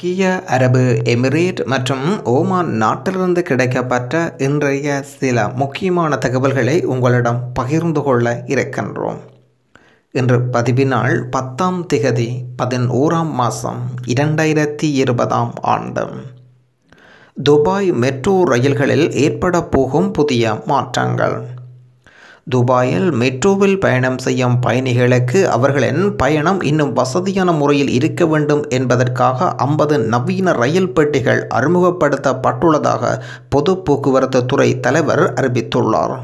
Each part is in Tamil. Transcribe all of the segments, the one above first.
ஐக்கிய அரபு எமிரேட் மற்றும் ஓமான் நாட்டிலிருந்து கிடைக்கப்பட்ட இன்றைய சில முக்கியமான தகவல்களை உங்களிடம் பகிர்ந்து கொள்ள இருக்கின்றோம் இன்று பதிவினால் பத்தாம் திகதி பதினோராம் மாதம் இரண்டாயிரத்தி இருபதாம் ஆண்டு துபாய் மெட்ரோ ரயில்களில் ஏற்பட போகும் புதிய மாற்றங்கள் துபாயில் மெட்ரோவில் பயணம் செய்யும் பயணிகளுக்கு அவர்களின் பயணம் இன்னும் வசதியான முறையில் இருக்க வேண்டும் என்பதற்காக ஐம்பது நவீன ரயில் பெட்டிகள் அறிமுகப்படுத்தப்பட்டுள்ளதாக பொது போக்குவரத்து துறை தலைவர் அறிவித்துள்ளார்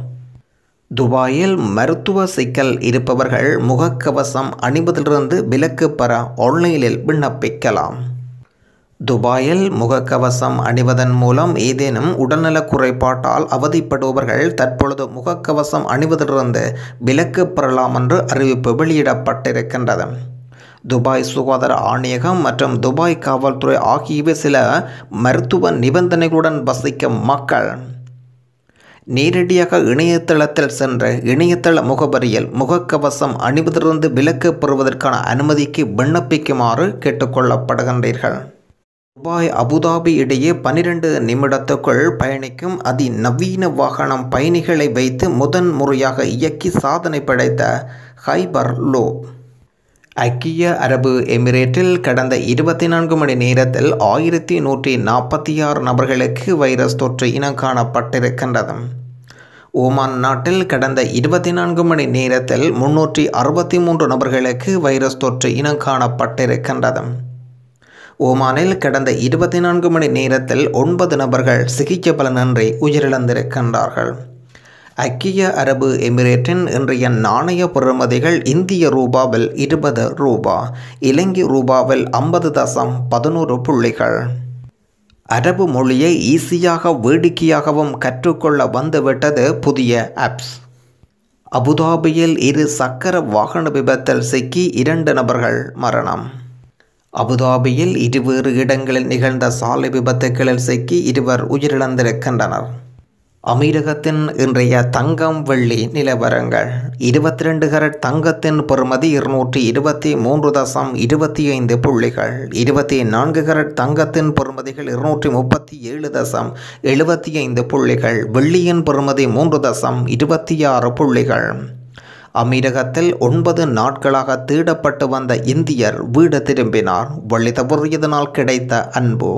துபாயில் மருத்துவ சிக்கல் இருப்பவர்கள் முகக்கவசம் அணிவதிலிருந்து விலக்கு பெற ஆன்லைனில் விண்ணப்பிக்கலாம் துபாயில் முகக்கவசம் அணிவதன் மூலம் ஏதேனும் உடல்நலக் குறைபாட்டால் அவதிப்படுபவர்கள் தற்பொழுது முகக்கவசம் அணிவதிலிருந்து விலக்கு பெறலாம் என்று அறிவிப்பு வெளியிடப்பட்டிருக்கின்றது துபாய் சுகாதார ஆணையகம் மற்றும் துபாய் காவல்துறை ஆகியவை சில மருத்துவ நிபந்தனைகளுடன் வசிக்கும் மக்கள் நேரடியாக இணையதளத்தில் சென்ற இணையதள முகவரியில் முகக்கவசம் அணிவதிலிருந்து விலக்கு பெறுவதற்கான அனுமதிக்கு விண்ணப்பிக்குமாறு கேட்டுக்கொள்ளப்படுகின்றீர்கள் துபாய் அபுதாபி இடையே பனிரெண்டு நிமிடத்துக்குள் பயணிக்கும் அதிநவீன வாகனம் பயணிகளை வைத்து முதன் முறையாக இயக்கி சாதனை படைத்த ஹைபர் லோ ஐக்கிய அரபு எமிரேட்டில் கடந்த இருபத்தி நான்கு மணி நேரத்தில் ஆயிரத்தி நூற்றி நாற்பத்தி ஆறு நபர்களுக்கு வைரஸ் தொற்று இனம் காணப்பட்டிருக்கின்றது ஓமான் நாட்டில் கடந்த இருபத்தி நான்கு மணி நேரத்தில் முன்னூற்றி அறுபத்தி மூன்று நபர்களுக்கு வைரஸ் தொற்று இனம் காணப்பட்டிருக்கின்றது ஓமானில் கடந்த இருபத்தி நான்கு மணி நேரத்தில் ஒன்பது நபர்கள் சிகிச்சை பலனின்றி உயிரிழந்திருக்கின்றார்கள் ஐக்கிய அரபு எமிரேட்டின் இன்றைய நாணய புறமதிகள் இந்திய ரூபாவில் இருபது ரூபா இலங்கை ரூபாவில் ஐம்பது தசம் பதினோரு புள்ளிகள் அரபு மொழியை ஈஸியாக வேடிக்கையாகவும் கற்றுக்கொள்ள வந்துவிட்டது புதிய ஆப்ஸ் அபுதாபியில் இரு சக்கர வாகன விபத்தில் சிக்கி இரண்டு நபர்கள் மரணம் அபுதாபியில் இருவேறு இடங்களில் நிகழ்ந்த சாலை விபத்துகளில் சிக்கி இருவர் உயிரிழந்திருக்கின்றனர் அமீரகத்தின் இன்றைய தங்கம் வெள்ளி நிலவரங்கள் இருபத்தி ரெண்டு கரட் தங்கத்தின் பெறுமதி இருநூற்றி இருபத்தி மூன்று தசம் இருபத்தி ஐந்து புள்ளிகள் இருபத்தி நான்கு கரட் தங்கத்தின் பெறுமதிகள் இருநூற்றி முப்பத்தி ஏழு தசம் எழுபத்தி ஐந்து புள்ளிகள் வெள்ளியின் பெறுமதி மூன்று தசம் இருபத்தி ஆறு புள்ளிகள் அமீரகத்தில் ஒன்பது நாட்களாக தேடப்பட்டு வந்த இந்தியர் வீடு திரும்பினார் வழி தவறியதனால் கிடைத்த அன்பு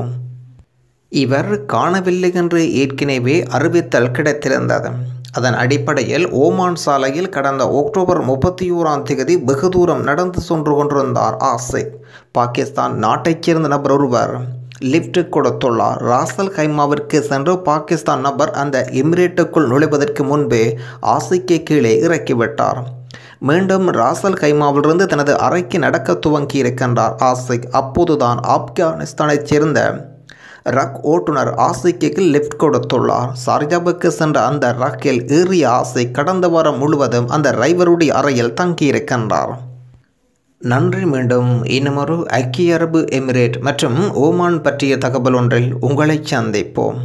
இவர் காணவில்லை என்று ஏற்கனவே அறிவித்தல் கிடைத்திருந்தது அதன் அடிப்படையில் ஓமான் சாலையில் கடந்த அக்டோபர் முப்பத்தி ஓராம் தேதி வெகு தூரம் நடந்து சென்று கொண்டிருந்தார் ஆசை பாகிஸ்தான் நாட்டைச் சேர்ந்த நபர் ஒருவர் லிப்ட் கொடுத்துள்ளார் ராசல் ஹைமாவிற்கு சென்று பாகிஸ்தான் நபர் அந்த எமிரேட்டுக்குள் நுழைவதற்கு முன்பே ஆசைக்கு கீழே இறக்கிவிட்டார் மீண்டும் ராசல் கைமாவிலிருந்து தனது அறைக்கு நடக்க துவங்கி இருக்கின்றார் ஆசிக் அப்போதுதான் ஆப்கானிஸ்தானைச் சேர்ந்த ரக் ஓட்டுநர் ஆசிக்கு லிஃப்ட் கொடுத்துள்ளார் சார்ஜாபுக்கு சென்ற அந்த ரக்கில் ஏறிய ஆசை கடந்த வாரம் முழுவதும் அந்த டிரைவருடைய அறையில் தங்கியிருக்கின்றார் நன்றி மீண்டும் இனமொரு ஐக்கிய அரபு எமிரேட் மற்றும் ஓமான் பற்றிய தகவல் ஒன்றில் உங்களை சந்திப்போம்